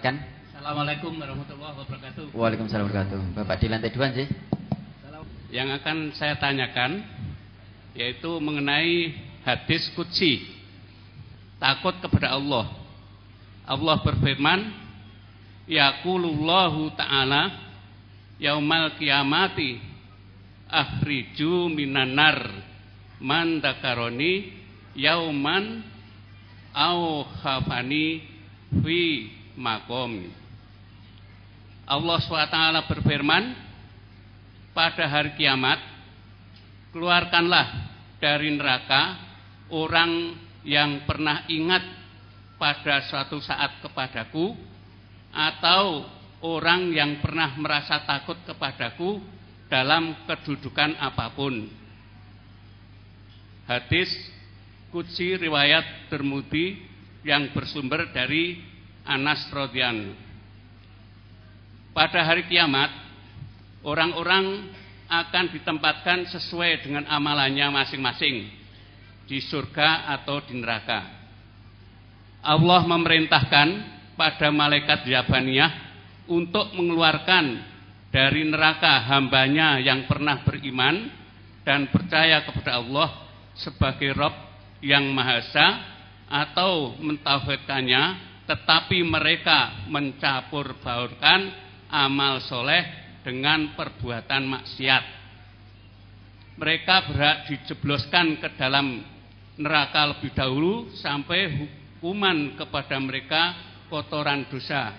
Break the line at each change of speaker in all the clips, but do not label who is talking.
silahkan. Assalamualaikum warahmatullahi wabarakatuh. Waalaikumsalam warahmatullahi wabarakatuh. Bapak di lantai dua sih.
Yang akan saya tanyakan yaitu mengenai hadis kutsi. Takut kepada Allah. Allah berfirman, Ya Yaqulullahu ta'ala yaumal kiamati ahriju minanar man dakaroni yauman au khafani fi makom. Allah SWT berfirman, pada hari kiamat, keluarkanlah dari neraka orang yang pernah ingat pada suatu saat kepadaku atau orang yang pernah merasa takut kepadaku dalam kedudukan apapun. Hadis Kutsi riwayat termuti yang bersumber dari Anas Rodian. Pada hari kiamat orang-orang akan ditempatkan sesuai dengan amalannya masing-masing di surga atau di neraka. Allah memerintahkan pada malaikat Jabaniyah untuk mengeluarkan dari neraka hambanya yang pernah beriman dan percaya kepada Allah sebagai Rob yang Maha Esa atau mentauhidkannya tetapi mereka mencampur baurkan amal soleh dengan perbuatan maksiat. Mereka berhak dijebloskan ke dalam neraka lebih dahulu sampai hukuman kepada mereka kotoran dosa.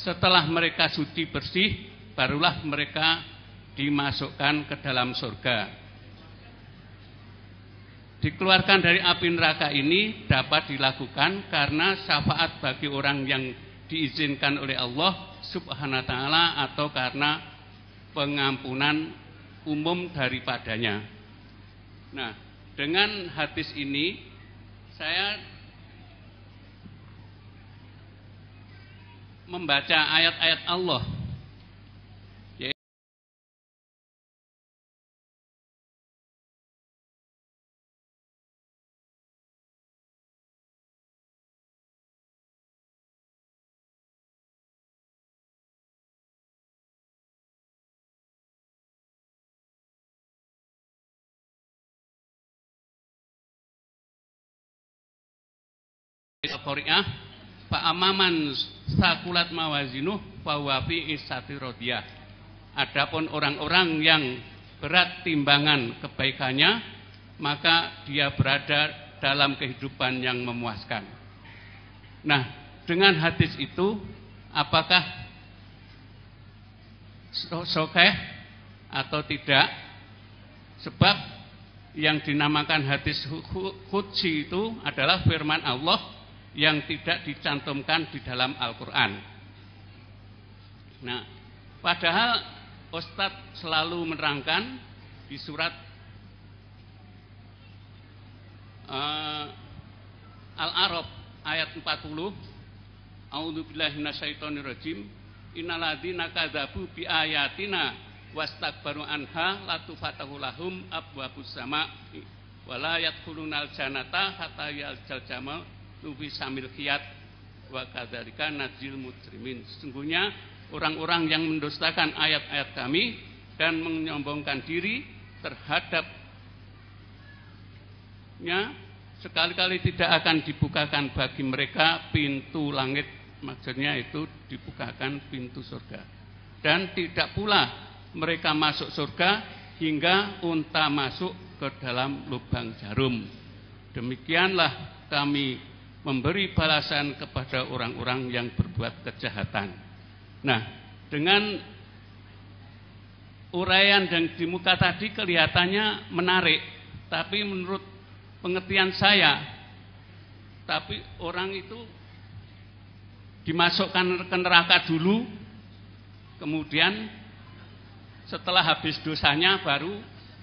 Setelah mereka suci bersih, barulah mereka dimasukkan ke dalam surga dikeluarkan dari api neraka ini dapat dilakukan karena syafaat bagi orang yang diizinkan oleh Allah Subhanahu taala atau karena pengampunan umum daripadanya. Nah, dengan hadis ini saya
membaca ayat-ayat Allah qari'ah Pak amaman
sakulat mawazinuh fawafi isati Ada Adapun orang-orang yang berat timbangan kebaikannya, maka dia berada dalam kehidupan yang memuaskan. Nah, dengan hadis itu apakah sokeh atau tidak? Sebab yang dinamakan hadis khutsi itu adalah firman Allah yang tidak dicantumkan di dalam Al-Quran. Nah, padahal Ustadz selalu menerangkan di surat uh, eh, Al-Arab ayat 40 billahi A'udzubillahi minasyaitonirrajim innalladzina kadzabu biayatina wastakbaru anha latufatahu lahum abwa sama' wala yadkhulunal janata hatta yaljal nubi samil kiat wa kadarika najzil mutrimin. Sesungguhnya orang-orang yang mendustakan ayat-ayat kami dan menyombongkan diri terhadapnya sekali-kali tidak akan dibukakan bagi mereka pintu langit maksudnya itu dibukakan pintu surga dan tidak pula mereka masuk surga hingga unta masuk ke dalam lubang jarum demikianlah kami memberi balasan kepada orang-orang yang berbuat kejahatan. Nah, dengan uraian yang di muka tadi kelihatannya menarik, tapi menurut pengertian saya, tapi orang itu dimasukkan ke neraka dulu, kemudian setelah habis dosanya baru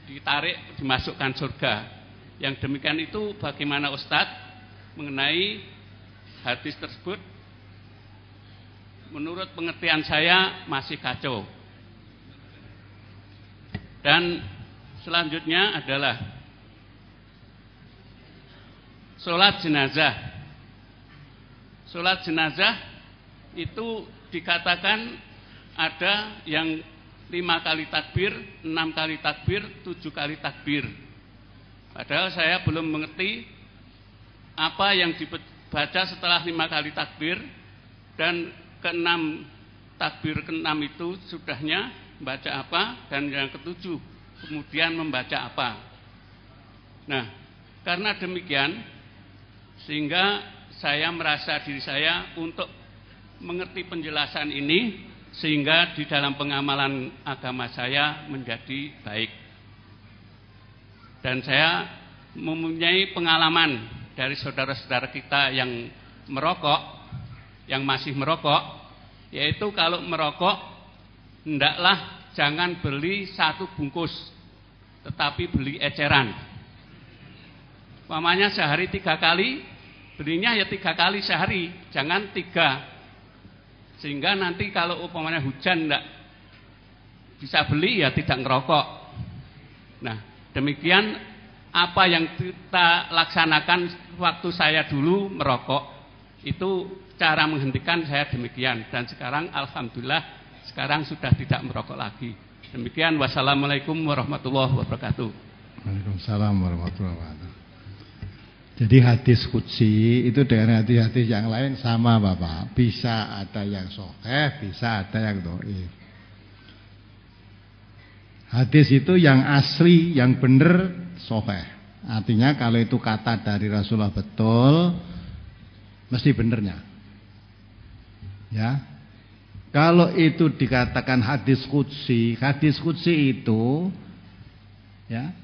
ditarik dimasukkan surga. Yang demikian itu bagaimana Ustadz? mengenai hadis tersebut menurut pengertian saya masih kacau. Dan selanjutnya adalah sholat jenazah. Sholat jenazah itu dikatakan ada yang lima kali takbir, enam kali takbir, tujuh kali takbir. Padahal saya belum mengerti apa yang dibaca setelah lima kali takbir dan keenam takbir keenam itu sudahnya baca apa dan yang ketujuh kemudian membaca apa. Nah, karena demikian sehingga saya merasa diri saya untuk mengerti penjelasan ini sehingga di dalam pengamalan agama saya menjadi baik. Dan saya mempunyai pengalaman dari saudara-saudara kita yang merokok, yang masih merokok, yaitu kalau merokok hendaklah jangan beli satu bungkus, tetapi beli eceran. Mamanya sehari tiga kali, belinya ya tiga kali sehari, jangan tiga. Sehingga nanti kalau umpamanya hujan enggak bisa beli ya tidak ngerokok. Nah, demikian apa yang kita laksanakan waktu saya dulu merokok itu cara menghentikan saya demikian dan sekarang alhamdulillah sekarang sudah tidak merokok lagi. Demikian wassalamualaikum warahmatullahi wabarakatuh.
Waalaikumsalam warahmatullahi wabarakatuh. Jadi hadis kutsi itu dengan hadis-hadis yang lain sama Bapak. Bisa ada yang soheh bisa ada yang doif. Hadis itu yang asli, yang benar soheh. Artinya kalau itu kata dari Rasulullah betul, mesti benernya. Ya. Kalau itu dikatakan hadis kudsi, hadis kudsi itu ya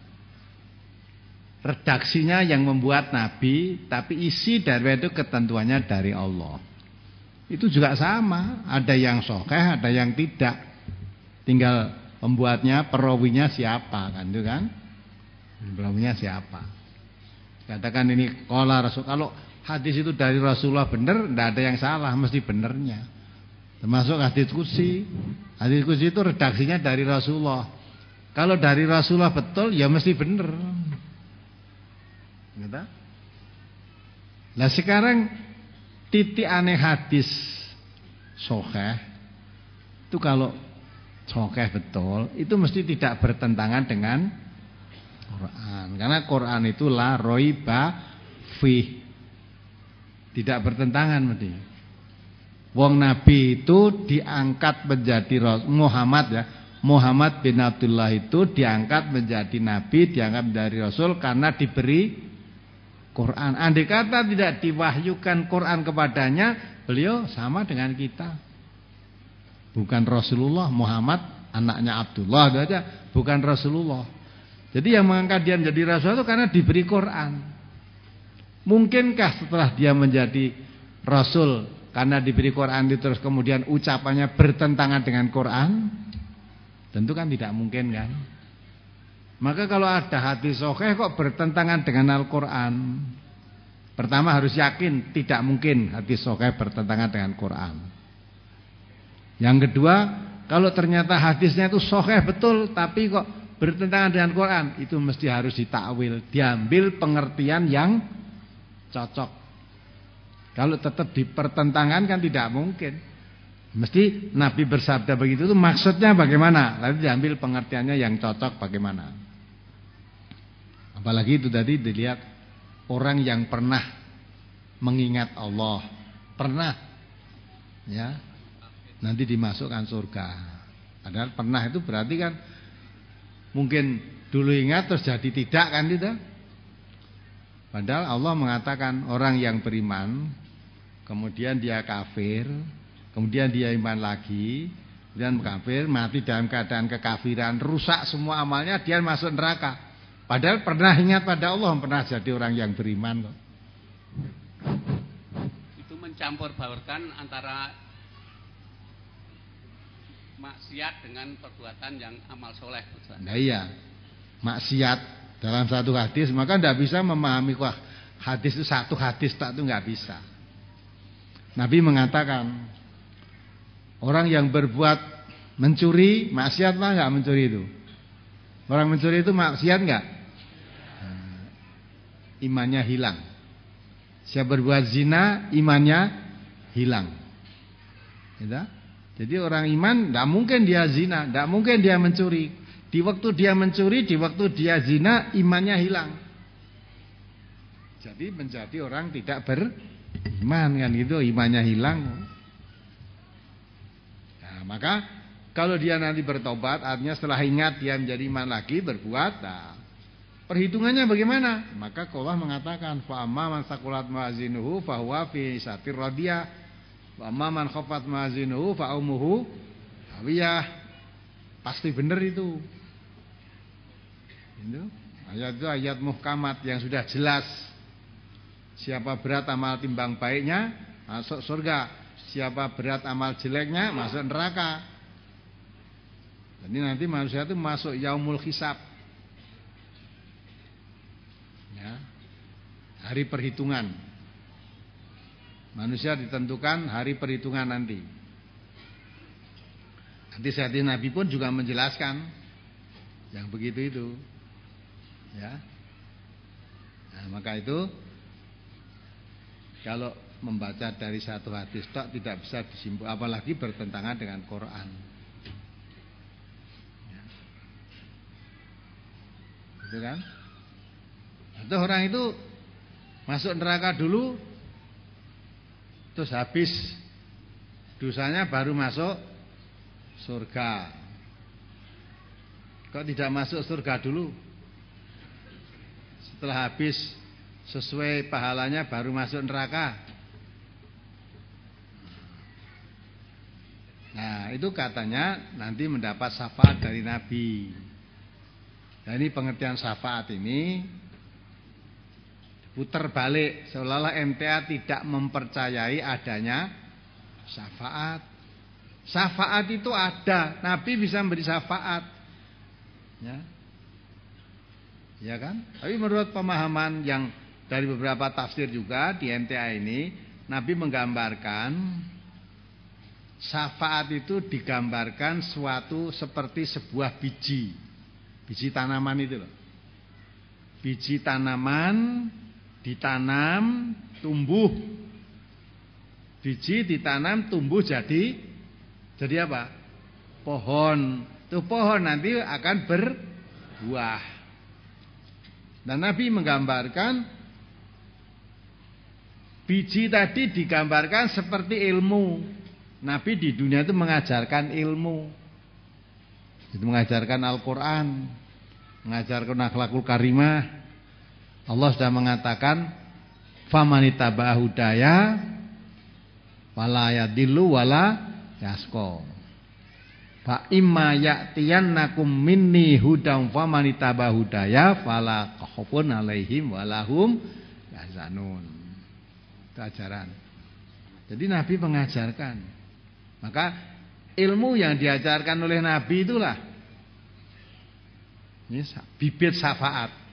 redaksinya yang membuat nabi, tapi isi dari itu ketentuannya dari Allah. Itu juga sama, ada yang sokeh, ada yang tidak. Tinggal pembuatnya, perawinya siapa kan itu kan? Belumnya siapa? Katakan ini kola Rasul. Kalau hadis itu dari Rasulullah benar, tidak ada yang salah, mesti benernya. Termasuk hadis kursi. Hadis kursi itu redaksinya dari Rasulullah. Kalau dari Rasulullah betul, ya mesti benar. Gitu? Nah sekarang titik aneh hadis sokeh itu kalau sokeh betul itu mesti tidak bertentangan dengan Quran. Karena Quran itu la roiba fih. Tidak bertentangan mesti. Wong Nabi itu diangkat menjadi Muhammad ya. Muhammad bin Abdullah itu diangkat menjadi nabi, diangkat dari rasul karena diberi Quran. Andai kata tidak diwahyukan Quran kepadanya, beliau sama dengan kita. Bukan Rasulullah Muhammad anaknya Abdullah itu aja, bukan Rasulullah. Jadi yang mengangkat dia menjadi rasul itu karena diberi Quran. Mungkinkah setelah dia menjadi rasul karena diberi Quran itu terus kemudian ucapannya bertentangan dengan Quran? Tentu kan tidak mungkin kan. Maka kalau ada hati sokeh kok bertentangan dengan Al-Quran Pertama harus yakin tidak mungkin hati sokeh bertentangan dengan Quran Yang kedua kalau ternyata hadisnya itu sokeh betul Tapi kok bertentangan dengan Quran itu mesti harus ditakwil, diambil pengertian yang cocok. Kalau tetap dipertentangan kan tidak mungkin. Mesti Nabi bersabda begitu itu maksudnya bagaimana? Lalu diambil pengertiannya yang cocok bagaimana? Apalagi itu tadi dilihat orang yang pernah mengingat Allah, pernah ya nanti dimasukkan surga. Padahal pernah itu berarti kan Mungkin dulu ingat terus jadi tidak kan tidak? Gitu? Padahal Allah mengatakan orang yang beriman kemudian dia kafir, kemudian dia iman lagi, kemudian kafir, mati dalam keadaan kekafiran, rusak semua amalnya, dia masuk neraka. Padahal pernah ingat pada Allah, pernah jadi orang yang beriman kok.
Itu mencampur baurkan antara maksiat dengan perbuatan yang amal
soleh Nah, iya maksiat dalam satu hadis maka tidak bisa memahami wah hadis itu satu hadis tak itu nggak bisa Nabi mengatakan orang yang berbuat mencuri maksiat lah nggak mencuri itu orang mencuri itu maksiat nggak nah, imannya hilang siapa berbuat zina imannya hilang gitu? Jadi orang iman tidak mungkin dia zina, tidak mungkin dia mencuri. Di waktu dia mencuri, di waktu dia zina, imannya hilang. Jadi menjadi orang tidak beriman kan gitu, imannya hilang. Nah, maka kalau dia nanti bertobat, artinya setelah ingat dia menjadi iman lagi berbuat. Nah, perhitungannya bagaimana? Maka Allah mengatakan, "Fa amma man saqulat mawazinuhu fa fi satir radiyah." Wa maman khafat mazinuhu fa ummuhu hawiyah. Pasti benar itu. Itu ayat itu ayat muhkamat yang sudah jelas. Siapa berat amal timbang baiknya masuk surga. Siapa berat amal jeleknya masuk neraka. ini nanti manusia itu masuk yaumul hisab. Ya. Hari perhitungan. Manusia ditentukan hari perhitungan nanti. Nanti hadis Nabi pun juga menjelaskan yang begitu itu. Ya. Nah, maka itu kalau membaca dari satu hadis tak tidak bisa disimpul apalagi bertentangan dengan Quran. Ya. Gitu kan? Atau orang itu masuk neraka dulu Terus habis dosanya baru masuk surga. Kok tidak masuk surga dulu? Setelah habis sesuai pahalanya baru masuk neraka. Nah itu katanya nanti mendapat syafaat dari Nabi. Nah ini pengertian syafaat ini putar balik seolah-olah MTA tidak mempercayai adanya syafaat. Syafaat itu ada, Nabi bisa memberi syafaat. Ya. Ya kan? Tapi menurut pemahaman yang dari beberapa tafsir juga di MTA ini, Nabi menggambarkan syafaat itu digambarkan suatu seperti sebuah biji. Biji tanaman itu loh. Biji tanaman ditanam tumbuh biji ditanam tumbuh jadi jadi apa pohon itu pohon nanti akan berbuah dan Nabi menggambarkan biji tadi digambarkan seperti ilmu Nabi di dunia itu mengajarkan ilmu itu mengajarkan Al-Quran mengajarkan akhlakul karimah Allah sudah mengatakan famanita bahudaya wala yadillu wala yasko. Fa imma ya'tiyannakum minni hudam famanita bahudaya fala khaufun alaihim walahum yazanun. Itu ajaran. Jadi Nabi mengajarkan. Maka ilmu yang diajarkan oleh Nabi itulah ini bibit syafaat.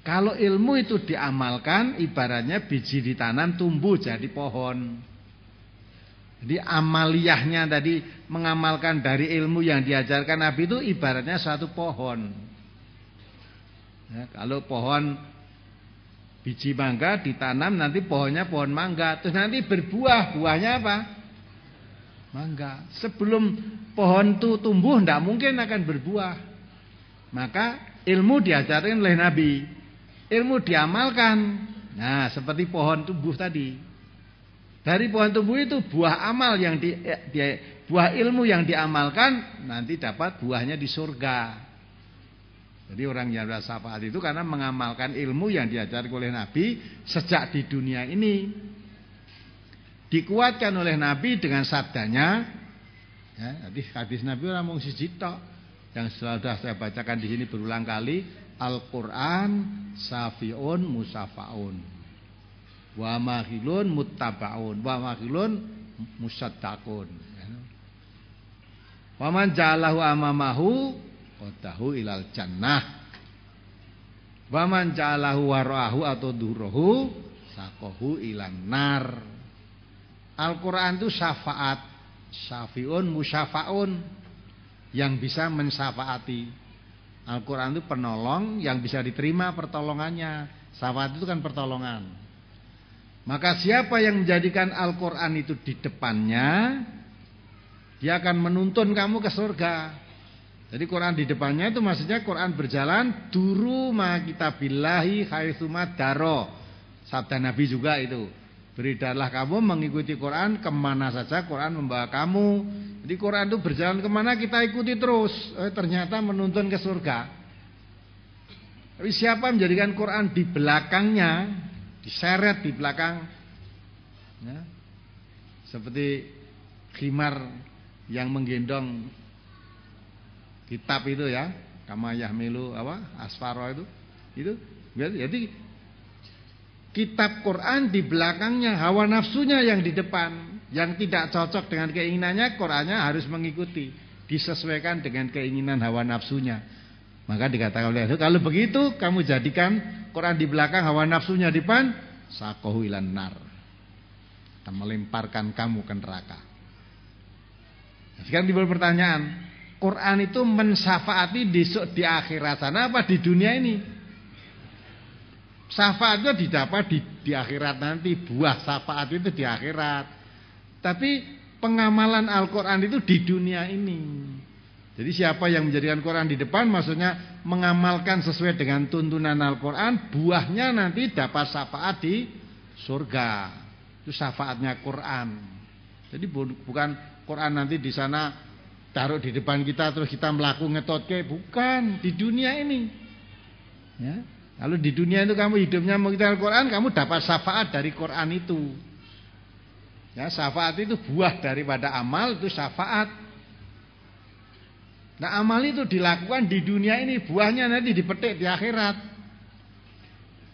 Kalau ilmu itu diamalkan ibaratnya biji ditanam tumbuh jadi pohon. Jadi amaliyahnya tadi mengamalkan dari ilmu yang diajarkan Nabi itu ibaratnya satu pohon. Ya, kalau pohon biji mangga ditanam nanti pohonnya pohon mangga, terus nanti berbuah, buahnya apa? Mangga. Sebelum pohon itu tumbuh tidak mungkin akan berbuah. Maka ilmu diajarkan oleh Nabi ilmu diamalkan. Nah, seperti pohon tumbuh tadi. Dari pohon tumbuh itu buah amal yang di, eh, di buah ilmu yang diamalkan nanti dapat buahnya di surga. Jadi orang yang berasa syafaat itu karena mengamalkan ilmu yang diajar oleh Nabi sejak di dunia ini. Dikuatkan oleh Nabi dengan sabdanya. Ya, hadis Nabi orang mau siji yang sudah saya bacakan di sini berulang kali Al-Quran Safiun Musafaun Wa mahilun muttabaun Wa mahilun musaddaqun Wa man amamahu otahu ilal jannah Wa man ja'alahu warahu atau durohu Sakohu ilan nar Al-Quran itu syafaat safiun, musyafaun Yang bisa mensafaati Al-Quran itu penolong yang bisa diterima pertolongannya. Sahabat itu kan pertolongan. Maka siapa yang menjadikan Al-Quran itu di depannya, dia akan menuntun kamu ke surga. Jadi Quran di depannya itu maksudnya Quran berjalan duru ma kitabillahi khaitsuma daro. Sabda Nabi juga itu. Beridarlah kamu mengikuti Quran kemana saja Quran membawa kamu di Quran itu berjalan kemana kita ikuti terus. Eh, ternyata menuntun ke surga. Tapi siapa menjadikan Quran di belakangnya, diseret di belakang, ya, seperti khimar yang menggendong kitab itu ya, kamayah yahmilu apa asfaro itu, itu. Jadi kitab Quran di belakangnya, hawa nafsunya yang di depan. Yang tidak cocok dengan keinginannya Qurannya harus mengikuti Disesuaikan dengan keinginan hawa nafsunya Maka dikatakan oleh Kalau begitu kamu jadikan Quran di belakang hawa nafsunya di depan Sakohu ilan nar Dan melemparkan kamu ke neraka nah, Sekarang timbul pertanyaan Quran itu mensafaati besok di akhirat sana apa di dunia ini? Syafaatnya didapat di, di akhirat nanti Buah safaat itu di akhirat tapi pengamalan Al-Quran itu di dunia ini. Jadi siapa yang menjadikan Quran di depan maksudnya mengamalkan sesuai dengan tuntunan Al-Quran. Buahnya nanti dapat syafaat di surga. Itu syafaatnya Quran. Jadi bukan Quran nanti di sana taruh di depan kita terus kita melaku ngetot ke. Bukan di dunia ini. Ya. Lalu di dunia itu kamu hidupnya mengikuti Al-Quran kamu dapat syafaat dari Quran itu. Ya, syafaat itu buah daripada amal itu syafaat. Nah, amal itu dilakukan di dunia ini, buahnya nanti dipetik di akhirat.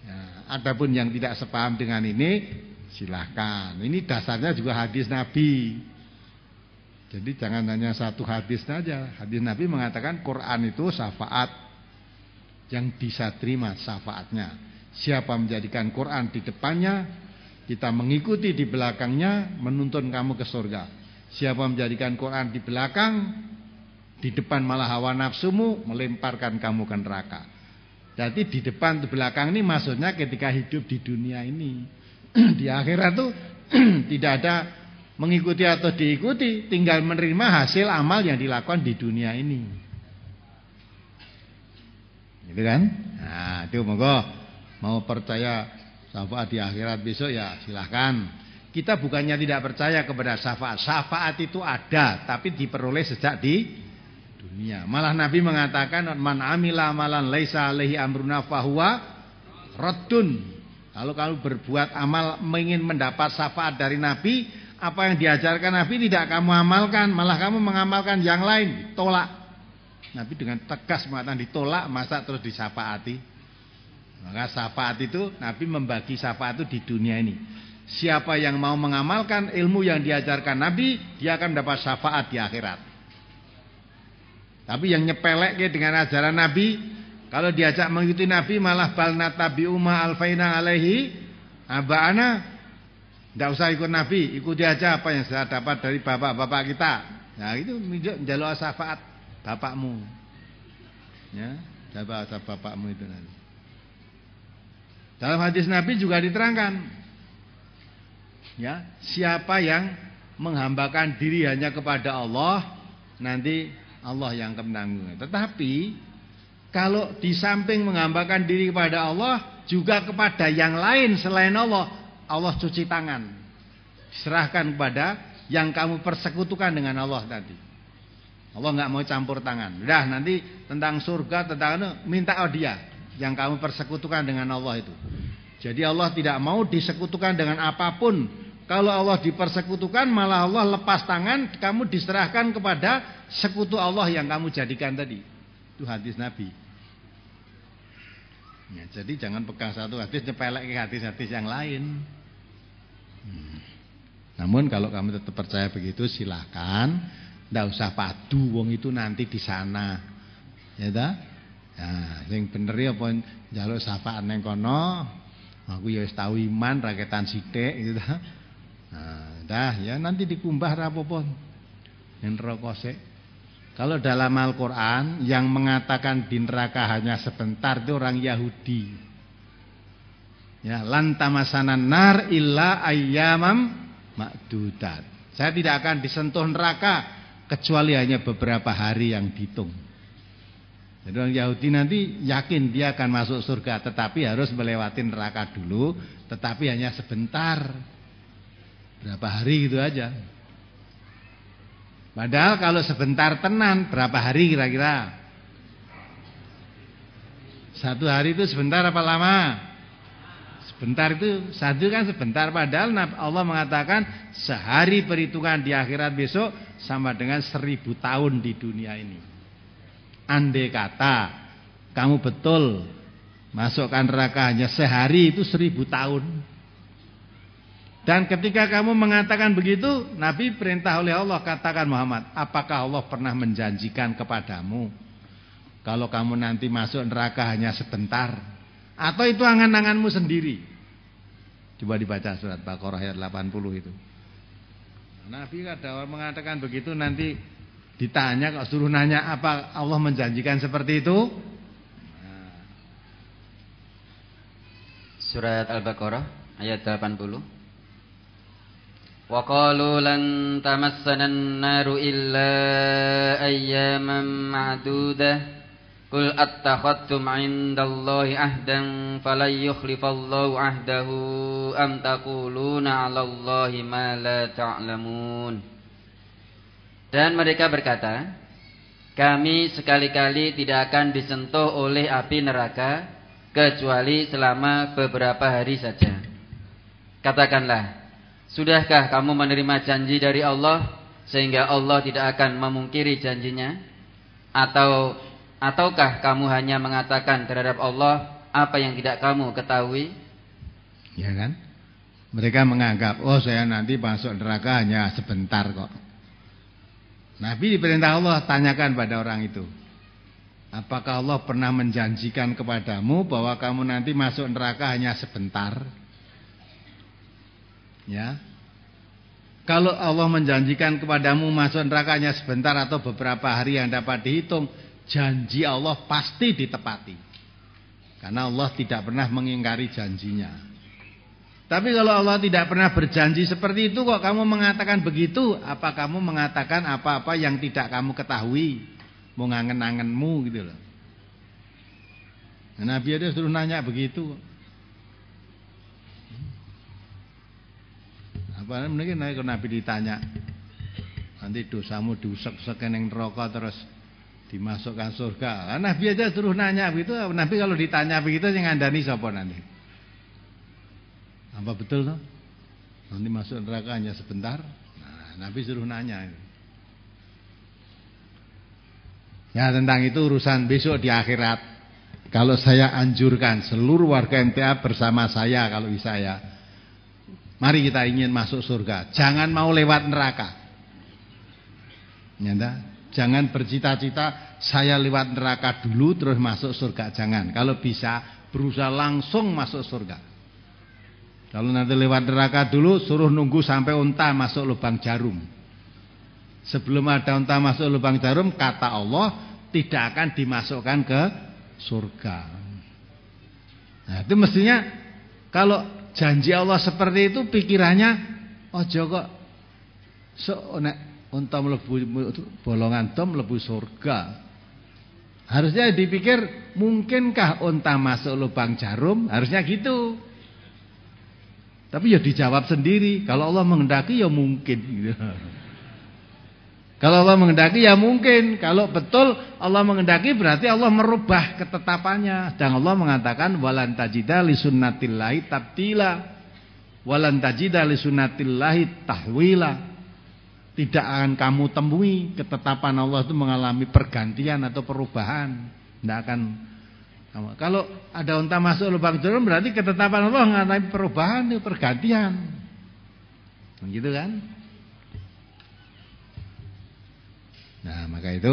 Ya, adapun yang tidak sepaham dengan ini, silahkan. Ini dasarnya juga hadis Nabi. Jadi jangan hanya satu hadis saja. Hadis Nabi mengatakan Quran itu syafaat yang bisa terima syafaatnya. Siapa menjadikan Quran di depannya, kita mengikuti di belakangnya menuntun kamu ke surga. Siapa menjadikan Quran di belakang, di depan malah hawa nafsumu melemparkan kamu ke neraka. Jadi di depan di belakang ini maksudnya ketika hidup di dunia ini. di akhirat tuh tidak ada mengikuti atau diikuti, tinggal menerima hasil amal yang dilakukan di dunia ini. Gitu kan? Nah, itu monggo mau percaya syafaat di akhirat besok ya silahkan kita bukannya tidak percaya kepada syafaat syafaat itu ada tapi diperoleh sejak di dunia malah Nabi mengatakan man amila amalan laisa alaihi amruna fahuwa radun kalau kamu berbuat amal ingin mendapat syafaat dari Nabi apa yang diajarkan Nabi tidak kamu amalkan malah kamu mengamalkan yang lain tolak Nabi dengan tegas mengatakan ditolak masa terus disapaati maka syafaat itu Nabi membagi syafaat itu di dunia ini. Siapa yang mau mengamalkan ilmu yang diajarkan Nabi, dia akan dapat syafaat di akhirat. Tapi yang nyepelek dengan ajaran Nabi, kalau diajak mengikuti Nabi malah balna tabi umah alfaina alaihi abaana. Tidak usah ikut Nabi, ikuti aja apa yang saya dapat dari bapak-bapak kita. Nah itu jalur syafaat bapakmu. Ya, jabatan bapakmu itu nanti. Dalam hadis Nabi juga diterangkan. Ya, siapa yang menghambakan diri hanya kepada Allah, nanti Allah yang menanggung. Tetapi kalau di samping menghambakan diri kepada Allah juga kepada yang lain selain Allah, Allah cuci tangan. Serahkan kepada yang kamu persekutukan dengan Allah tadi. Allah nggak mau campur tangan. Udah nanti tentang surga, tentang minta oh dia yang kamu persekutukan dengan Allah itu. Jadi Allah tidak mau disekutukan dengan apapun. Kalau Allah dipersekutukan malah Allah lepas tangan kamu diserahkan kepada sekutu Allah yang kamu jadikan tadi. Itu hadis Nabi. Ya, jadi jangan pegang satu hadis nyepelek ke hadis-hadis yang lain. Hmm. Namun kalau kamu tetap percaya begitu silahkan. Tidak usah padu wong itu nanti di sana. Ya Nah, bener ya pun jaluk sapaan neng kono? Aku ya tahu tau iman raketan sithik gitu dah. dah ya nanti dikumbah rapo Ning yang sik. Kalau dalam Al-Qur'an yang mengatakan di neraka hanya sebentar itu orang Yahudi. Ya, lantamasana nar illa ayamam makdudat. Saya tidak akan disentuh neraka kecuali hanya beberapa hari yang dihitung. Jadi orang Yahudi nanti yakin dia akan masuk surga tetapi harus melewati neraka dulu tetapi hanya sebentar. Berapa hari gitu aja. Padahal kalau sebentar tenan berapa hari kira-kira? Satu hari itu sebentar apa lama? Sebentar itu satu kan sebentar padahal Allah mengatakan sehari perhitungan di akhirat besok sama dengan seribu tahun di dunia ini andai kata kamu betul masukkan neraka hanya sehari itu seribu tahun. Dan ketika kamu mengatakan begitu, Nabi perintah oleh Allah katakan Muhammad, apakah Allah pernah menjanjikan kepadamu kalau kamu nanti masuk neraka hanya sebentar? Atau itu angan-anganmu sendiri? Coba dibaca surat Baqarah ayat 80 itu. Nabi ada orang mengatakan begitu nanti Ditanya kok suruh nanya apa Allah menjanjikan seperti
itu? Surat Al-Baqarah ayat 80. وقالوا لن تمسنا النار إلا أياما معدودة قل أتخذتم عند الله عهدا فلن يخلف الله عهده أم تقولون على الله ما لا تعلمون dan mereka berkata, kami sekali-kali tidak akan disentuh oleh api neraka kecuali selama beberapa hari saja. Katakanlah, sudahkah kamu menerima janji dari Allah sehingga Allah tidak akan memungkiri janjinya? Atau ataukah kamu hanya mengatakan terhadap Allah apa yang tidak kamu ketahui?
Ya kan? Mereka menganggap, oh saya nanti masuk neraka hanya sebentar kok. Nabi diperintah Allah tanyakan pada orang itu. Apakah Allah pernah menjanjikan kepadamu bahwa kamu nanti masuk neraka hanya sebentar? Ya. Kalau Allah menjanjikan kepadamu masuk neraka hanya sebentar atau beberapa hari yang dapat dihitung, janji Allah pasti ditepati. Karena Allah tidak pernah mengingkari janjinya. Tapi kalau Allah tidak pernah berjanji seperti itu kok kamu mengatakan begitu? Apa kamu mengatakan apa-apa yang tidak kamu ketahui? Mau ngangen-angenmu gitu loh. Nah, Nabi ada suruh nanya begitu Apa Apa mungkin naik Nabi ditanya. Nanti dosamu diusak-sekeneng yang terus dimasukkan surga. Nah, Nabi aja suruh nanya begitu. Nabi kalau ditanya begitu yang ngandani siapa nanti? Apa betul toh? Nanti masuk neraka hanya sebentar. Nah, Nabi suruh nanya. Ya tentang itu urusan besok di akhirat. Kalau saya anjurkan seluruh warga MTA bersama saya kalau bisa ya. Mari kita ingin masuk surga. Jangan mau lewat neraka. Nyata? Jangan bercita-cita saya lewat neraka dulu terus masuk surga. Jangan. Kalau bisa berusaha langsung masuk surga. Kalau nanti lewat neraka dulu suruh nunggu sampai unta masuk lubang jarum. Sebelum ada unta masuk lubang jarum kata Allah tidak akan dimasukkan ke surga. Nah, itu mestinya kalau janji Allah seperti itu pikirannya oh, joko, so nek unta mlebu bolongan tom mlebu surga. Harusnya dipikir mungkinkah unta masuk lubang jarum? Harusnya gitu. Tapi ya dijawab sendiri. Kalau Allah mengendaki ya mungkin. Kalau Allah mengendaki ya mungkin. Kalau betul Allah mengendaki berarti Allah merubah ketetapannya. Dan Allah mengatakan walan tajida li sunnatillahi tabtila. Walan li sunnatillahi tahwila. Tidak akan kamu temui ketetapan Allah itu mengalami pergantian atau perubahan. Tidak akan kalau ada unta masuk lubang jarum berarti ketetapan Allah mengalami perubahan, pergantian. Begitu kan? Nah, maka itu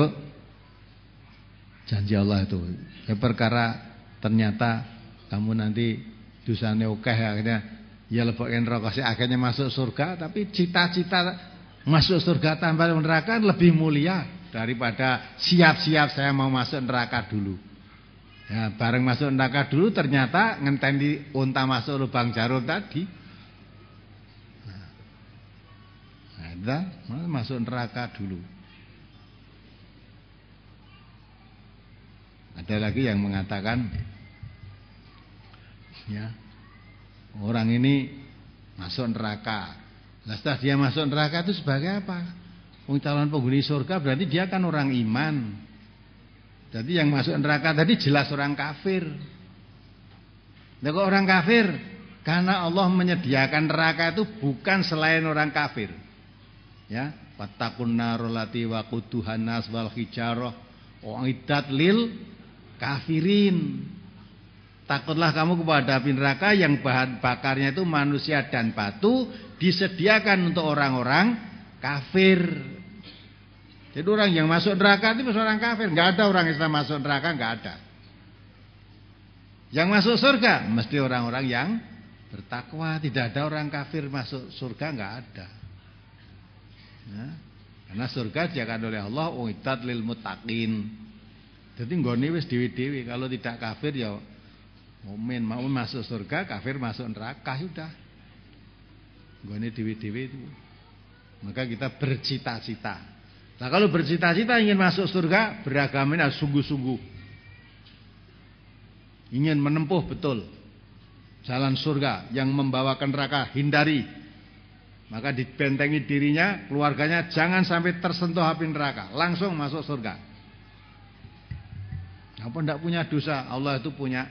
janji Allah itu. Ya perkara ternyata kamu nanti dusane akeh akhirnya ya lebok neraka akhirnya masuk surga tapi cita-cita masuk surga tanpa neraka lebih mulia daripada siap-siap saya mau masuk neraka dulu. Ya, bareng masuk neraka dulu ternyata ngenteni unta masuk lubang jarum tadi. Nah, ada nah, nah, nah, masuk neraka dulu. Ada lagi yang mengatakan ya, orang ini masuk neraka. Nah, setelah dia masuk neraka itu sebagai apa? Wong calon penghuni surga berarti dia kan orang iman. Jadi yang masuk neraka tadi jelas orang kafir. Nah, kok orang kafir? Karena Allah menyediakan neraka itu bukan selain orang kafir. Ya, fatakun narolati wa kutuhan naswal wal hijaroh uidat lil kafirin. Takutlah kamu kepada api neraka yang bahan bakarnya itu manusia dan batu disediakan untuk orang-orang kafir. Jadi orang yang masuk neraka itu orang kafir. nggak ada orang Islam masuk neraka, nggak ada. Yang masuk surga mesti orang-orang yang bertakwa. Tidak ada orang kafir masuk surga, nggak ada. Ya. Karena surga diakan oleh Allah uitat lil mutakin. Jadi nggone wis dewi-dewi. Kalau tidak kafir ya mukmin mau masuk surga, kafir masuk neraka sudah. Ya nggone dewi-dewi itu. Maka kita bercita-cita Nah kalau bercita-cita ingin masuk surga beragama ini harus sungguh-sungguh. Ingin menempuh betul jalan surga yang membawakan raka neraka hindari. Maka dibentengi dirinya, keluarganya jangan sampai tersentuh api neraka, langsung masuk surga. Apa tidak punya dosa, Allah itu punya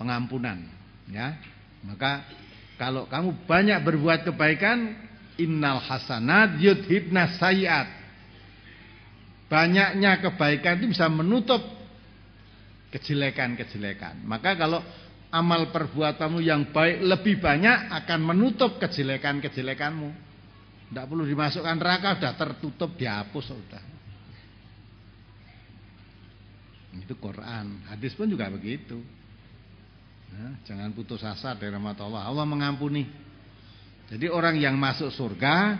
pengampunan, ya. Maka kalau kamu banyak berbuat kebaikan, innal hasanat yudhibna sayiat. Banyaknya kebaikan itu bisa menutup kejelekan-kejelekan. Maka kalau amal perbuatanmu yang baik lebih banyak akan menutup kejelekan-kejelekanmu. Tidak perlu dimasukkan neraka, sudah tertutup, dihapus sudah. Itu Quran, hadis pun juga begitu. Nah, jangan putus asa dari rahmat Allah. Allah mengampuni. Jadi orang yang masuk surga,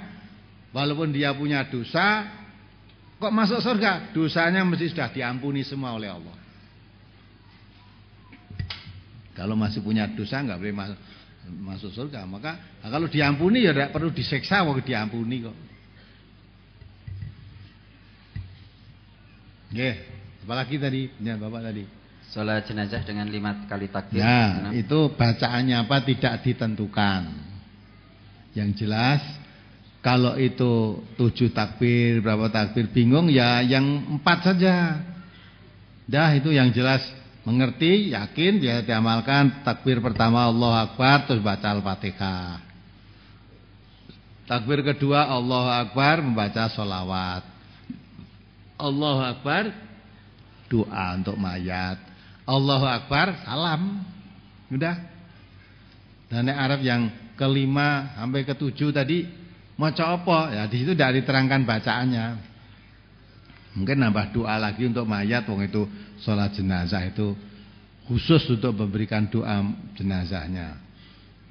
walaupun dia punya dosa, Kok masuk surga? Dosanya mesti sudah diampuni semua oleh Allah. Kalau masih punya dosa nggak boleh masuk masuk surga. Maka nah, kalau diampuni ya tidak perlu diseksa waktu diampuni kok.
Nggih, apalagi tadi ya Bapak tadi. Sholat jenazah dengan lima kali takbir. ya
itu bacaannya apa tidak ditentukan. Yang jelas kalau itu tujuh takbir, berapa takbir bingung ya yang empat saja. Dah itu yang jelas mengerti, yakin dia diamalkan takbir pertama Allah Akbar terus baca Al-Fatihah. Takbir kedua Allah Akbar membaca solawat. Allah Akbar doa untuk mayat. Allah Akbar salam. Udah. Dan Arab yang kelima sampai ketujuh tadi Maca apa? Ya di situ dari terangkan bacaannya. Mungkin nambah doa lagi untuk mayat wong itu sholat jenazah itu khusus untuk memberikan doa jenazahnya.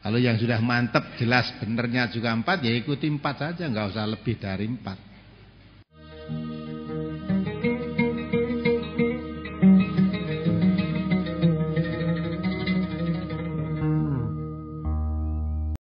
Kalau yang sudah mantap jelas benernya juga empat ya ikuti empat saja nggak usah lebih dari empat.